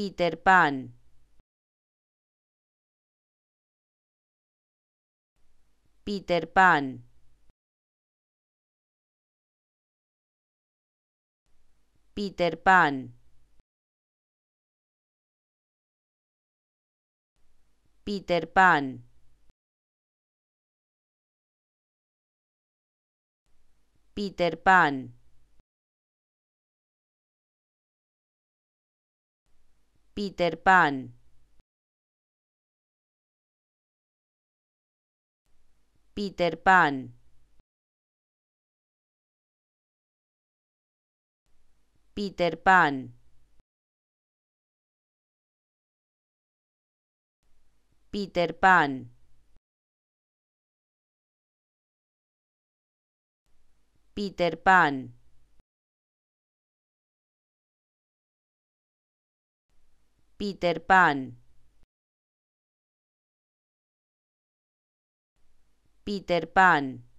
Peter Pan. Peter Pan. Peter Pan. Peter Pan. Peter Pan. Peter Pan. Peter Pan. Peter Pan. Peter Pan. Peter Pan. Peter Pan. Peter Pan.